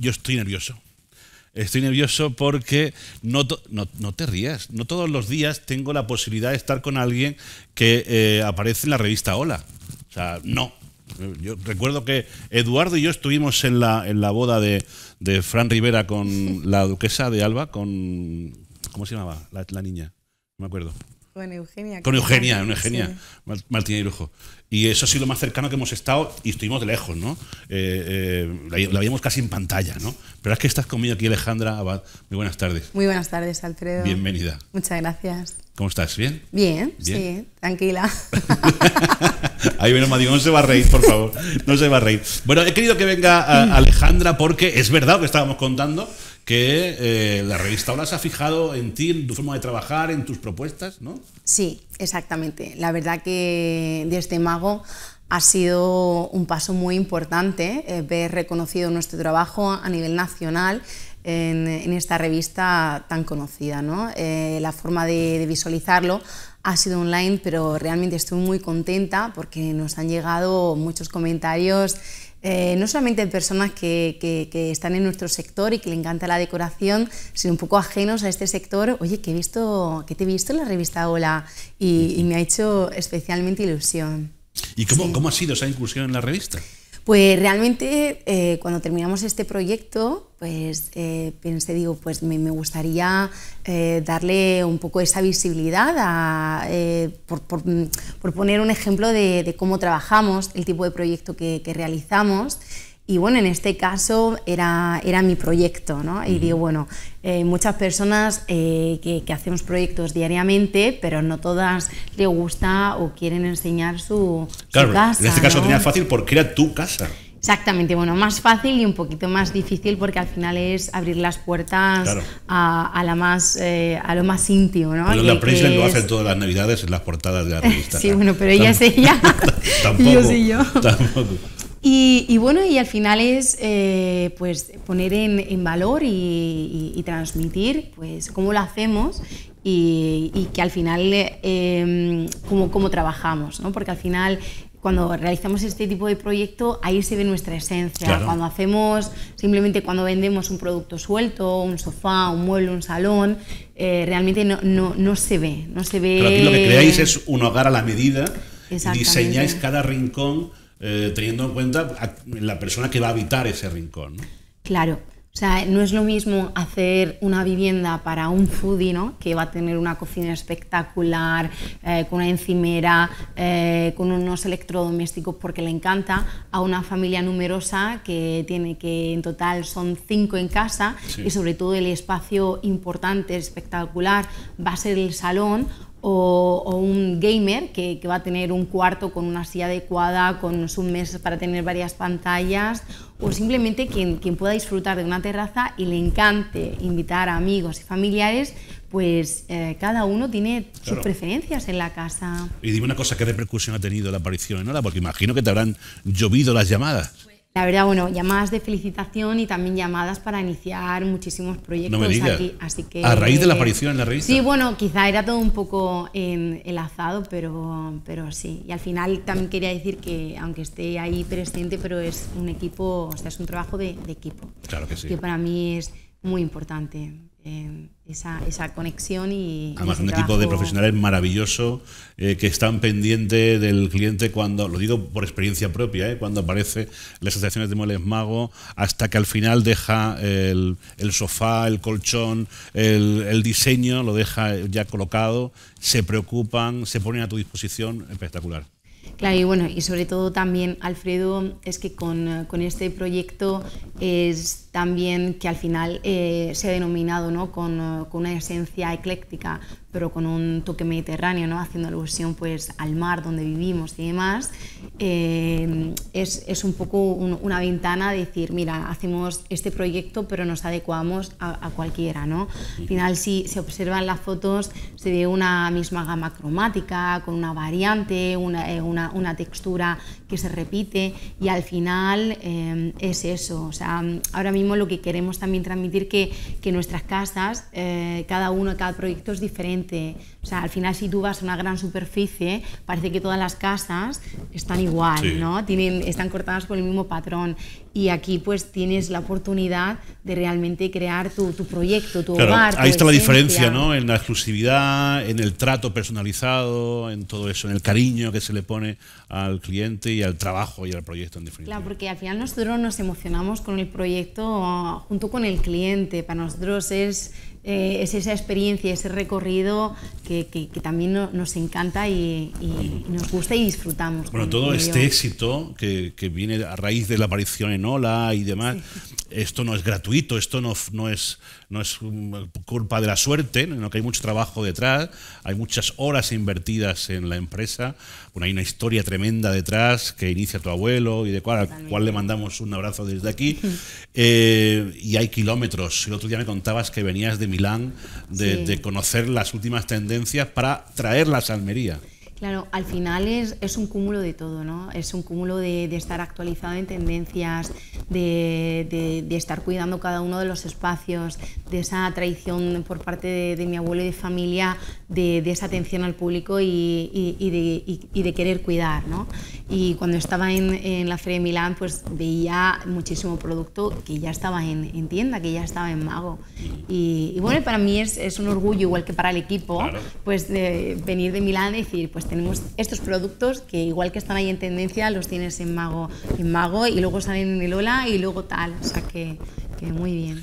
yo estoy nervioso. Estoy nervioso porque no, no, te rías. No todos los días tengo la posibilidad de estar con alguien que eh, aparece en la revista Hola. O sea, no. Yo recuerdo que Eduardo y yo estuvimos en la, en la boda de, de Fran Rivera con la duquesa de Alba, con. ¿Cómo se llamaba la niña? No me acuerdo. Con Eugenia. Con Eugenia, una Eugenia, sí. Martín Irujo. Y eso ha sido lo más cercano que hemos estado y estuvimos de lejos, ¿no? Eh, eh, la, la, casi en pantalla, ¿no? Pero es que estás conmigo aquí, Alejandra Abad. Muy buenas tardes. Muy buenas tardes, Alfredo. Bienvenida. Muchas gracias. ¿Cómo estás? ¿Bien? Bien, bien sí, tranquila. Ahí viene no se va a reír, por favor. No se va a reír. Bueno, he querido que venga eh, Alejandra porque es verdad lo que estábamos contando que eh, la revista ahora se ha fijado en ti, en tu forma de trabajar, en tus propuestas, ¿no? Sí, exactamente. La verdad que desde este Mago ha sido un paso muy importante eh, ver reconocido nuestro trabajo a nivel nacional en, esta revista tan conocida. ¿no? Eh, la forma de, visualizarlo ha sido online, pero realmente estoy muy contenta porque nos han llegado muchos comentarios eh, no solamente personas que, están en nuestro sector y que le encanta la decoración, sino un poco ajenos a este sector, oye, que, he visto, te he visto en la revista Hola y, me ha hecho especialmente ilusión. ¿Y cómo, cómo ha sido esa incursión en la revista? Pues realmente eh, cuando terminamos este proyecto, pues eh, pensé, digo, pues me, gustaría eh, darle un poco esa visibilidad por, poner un ejemplo de, cómo trabajamos, el tipo de proyecto que realizamos y bueno, en este caso era, era mi proyecto, ¿no? Y digo, bueno, eh, muchas personas eh, que, hacemos proyectos diariamente, pero no todas le gusta o quieren enseñar su, casa. En este caso tenía fácil porque era tu casa. Exactamente, bueno, más fácil y un poquito más difícil porque al final es abrir las puertas a, la más, eh, a lo más íntimo, ¿no? Pero la prensa lo hace todas las navidades en las portadas de la revista. sí, bueno, pero ella es ella. tampoco, yo yo. Tampoco. Y, bueno, y al final es eh, pues poner en, valor y, transmitir pues cómo lo hacemos y, que al final eh, cómo, cómo, trabajamos, ¿no? Porque al final cuando realizamos este tipo de proyecto, ahí se ve nuestra esencia. Cuando hacemos, simplemente cuando vendemos un producto suelto, un sofá, un mueble, un salón, eh, realmente no, no, no, se ve. No se ve... Pero lo que creáis es un hogar a la medida, diseñáis cada rincón eh, teniendo en cuenta la persona que va a habitar ese rincón. Claro. O sea, no es lo mismo hacer una vivienda para un foodie, ¿no? que va a tener una cocina espectacular, eh, con una encimera, eh, con unos electrodomésticos porque le encanta, a una familia numerosa que tiene que en total son cinco en casa y sobre todo el espacio importante, espectacular, va a ser el salón o, un gamer que, va a tener un cuarto con una silla adecuada, con sus mesas para tener varias pantallas, o simplemente quien, pueda disfrutar de una terraza y le encante invitar a amigos y familiares pues eh, cada uno tiene sus preferencias en la casa. Y dime una cosa, ¿qué repercusión ha tenido la aparición en Hora? Porque imagino que te habrán llovido las llamadas. La verdad, bueno, llamadas de felicitación y también llamadas para iniciar muchísimos proyectos aquí. Así a raíz de la eh, aparición en la revista. Sí, bueno, quizá era todo un poco el em, enlazado, pero, pero sí. Y al final también quería decir que, aunque esté ahí presente, pero es un equipo, o sea, es un trabajo de, equipo. Claro que sí. Que para mí es muy importante. Em, esa, conexión y... Además, un equipo de profesionales maravilloso eh, que están pendientes del cliente cuando, lo digo por experiencia propia, eh, cuando aparece las asociaciones de muebles mago, hasta que al final deja el, sofá, el colchón, el, diseño, lo deja ya colocado, se preocupan, se ponen a tu disposición, espectacular. Claro, y bueno, y sobre todo también, Alfredo, es que con, este proyecto es también que al final eh, se ha denominado ¿no? con, con, una esencia ecléctica, pero con un toque mediterráneo, ¿no? haciendo alusión pues, al mar donde vivimos y demás, eh, es, un poco una ventana de decir, mira, hacemos este proyecto, pero nos adecuamos a, cualquiera. ¿no? Al final, si se observan las fotos, se ve una misma gama cromática, con una variante, una, eh, una, una textura que se repite y al final eh, es eso. O sea, ahora mismo lo que queremos también transmitir que, que nuestras casas, eh, cada uno, cada proyecto es diferente. O sea, al final si tú vas a una gran superficie, parece que todas las casas están igual, ¿no? Tienen, están cortadas por el mismo patrón. Y aquí pues tienes la oportunidad de realmente crear tu, proyecto, tu claro, hogar. Ahí está la diferencia, ¿no? En la exclusividad, en el trato personalizado, en todo eso, en el cariño que se le pone al cliente y al trabajo y al proyecto en definitiva. Claro, porque al final nosotros nos emocionamos con el proyecto junto con el cliente. Para nosotros es eh, es esa experiencia, ese recorrido que, también nos encanta y, nos gusta y disfrutamos. Bueno, todo este éxito que, viene a raíz de la aparición en Ola y demás, esto no es gratuito, esto no, no, es, no es mm, culpa de la suerte, que hay mucho trabajo detrás, hay muchas horas invertidas en la empresa, bueno, hay una historia tremenda detrás que inicia tu abuelo y de cual, cual le mandamos un abrazo desde aquí, eh, y hay kilómetros. El otro día me contabas que venías de Milán, de, conocer las últimas tendencias para traerlas a Almería. Claro, al final es, es, un cúmulo de todo, ¿no? Es un cúmulo de, estar actualizado en tendencias, de, de, estar cuidando cada uno de los espacios, de esa tradición por parte de, mi abuelo y de familia, de, esa atención al público y, y, de, querer cuidar, ¿no? Y cuando estaba en, en, la Feria de Milán, pues veía muchísimo producto que ya estaba en, en tienda, que ya estaba en Mago. Y, bueno, para mí es, es, un orgullo, igual que para el equipo, pues de venir de Milán y decir, pues tenemos estos productos que igual que están ahí en tendencia, los tienes en Mago, en Mago y luego salen en el Ola y luego tal. O sea que, que muy bien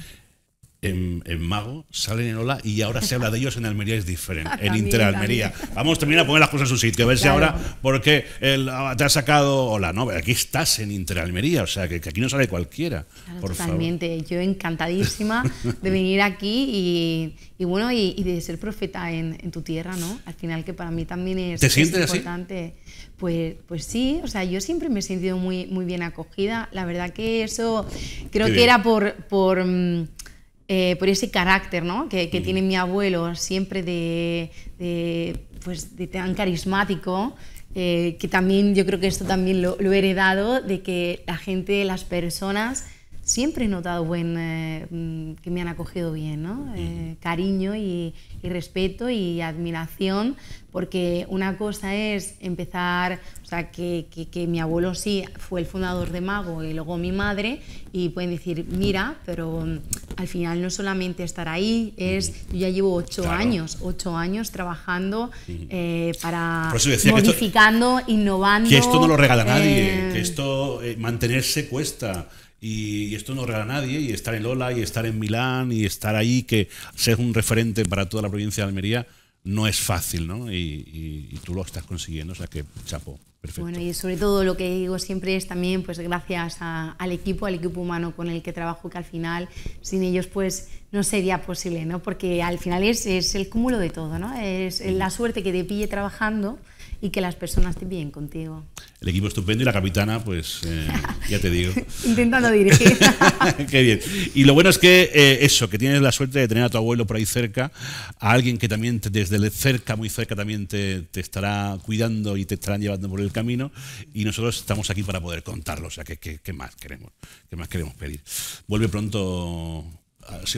en, Mago, salen en Ola y ahora se habla de ellos en Almería es diferente, en Interalmería. Vamos también a poner las cosas en su sitio, a ver si ahora, porque te ha sacado Ola, ¿no? Aquí estás en Interalmería, o sea, que, aquí no sale cualquiera. Claro, totalmente, yo encantadísima de venir aquí y, bueno, y, de ser profeta en, tu tierra, ¿no? Al final que para mí también es, ¿Te sientes importante. Pues, pues sí, o sea, yo siempre me he sentido muy, muy bien acogida. La verdad que eso creo que era por mm, eh, por ese carácter ¿no? que, tiene mi abuelo, siempre de, pues, tan carismático, eh, que también yo creo que esto también lo, he heredado, de que la gente, las personas siempre he notado buen, eh, mm, que me han acogido bien, eh, cariño y, respeto y admiración, porque una cosa es empezar, o sea, que, mi abuelo sí fue el fundador de Mago y luego mi madre, y pueden decir, mira, pero mm, al final no solamente estar ahí, es, yo ya llevo ocho años, ocho años trabajando eh, para modificando, innovando. Que esto no lo regala nadie, que esto mantenerse cuesta. Y, esto no regala a nadie, y estar en Lola, y estar en Milán, y estar ahí, que ser un referente para toda la provincia de Almería, no es fácil, ¿no? Y, tú lo estás consiguiendo, o sea que chapo. Perfecto. Bueno, y sobre todo lo que digo siempre es también pues gracias al equipo, al equipo humano con el que trabajo, que al final sin ellos pues no sería posible, ¿no? Porque al final es, es el cúmulo de todo, ¿no? Es la suerte que te pille trabajando, y que las personas te bien contigo. El equipo estupendo y la capitana, pues eh, ya te digo. Intentando dirigir. Qué bien. Y lo bueno es que eh, eso, que tienes la suerte de tener a tu abuelo por ahí cerca, a alguien que también desde cerca, muy cerca, también te, te, estará cuidando y te estarán llevando por el camino. Y nosotros estamos aquí para poder contarlo. O sea, ¿qué, más queremos? ¿Qué más queremos pedir? Vuelve pronto,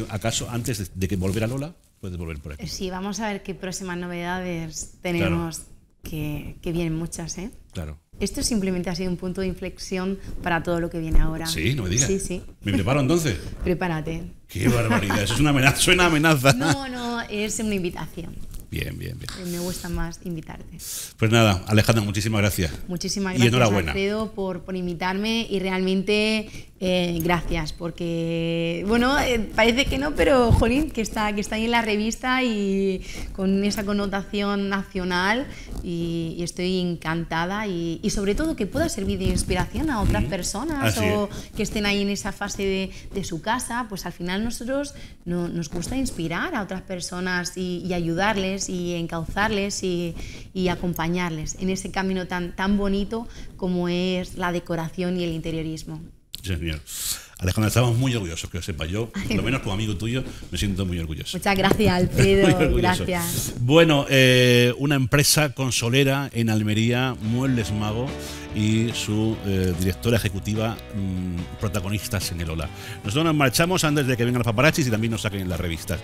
acaso antes de, que volver a Lola, puedes volver por aquí. Eh, sí, vamos a ver qué próximas novedades tenemos que, vienen muchas, ¿eh? Claro. Esto simplemente ha sido un punto de inflexión para todo lo que viene ahora. Sí, no me digas. Sí, sí. ¿Me preparo entonces? Prepárate. Qué barbaridad, eso es una amenaza, amenaza. No, no, es una invitación. Bien, bien, bien. Eh, me gusta más invitarte. Pues nada, Alejandra, muchísimas gracias. Muchísimas gracias, Alfredo, por, invitarme y realmente eh, gracias, porque, bueno, eh, parece que no, pero jolín, que está, que está ahí en la revista y con esa connotación nacional y, estoy encantada y, sobre todo que pueda servir de inspiración a otras personas o que estén ahí en esa fase de, su casa, pues al final nosotros no, nos gusta inspirar a otras personas y ayudarles y encauzarles y, acompañarles en ese camino tan, tan bonito como es la decoración y el interiorismo. señor. Alejandra, estamos muy orgullosos, que lo sepa yo, por lo menos como amigo tuyo, me siento muy orgulloso. Muchas gracias, Alfredo. gracias. Bueno, eh, una empresa consolera en Almería, Muebles Mago, y su eh, directora ejecutiva, mm, protagonistas en el Ola. Nosotros nos marchamos antes de que vengan los paparazzis y también nos saquen las revistas.